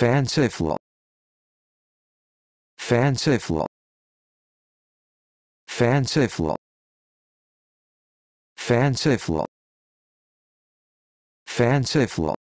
fanciful fanciful fanciful fanciful fanciful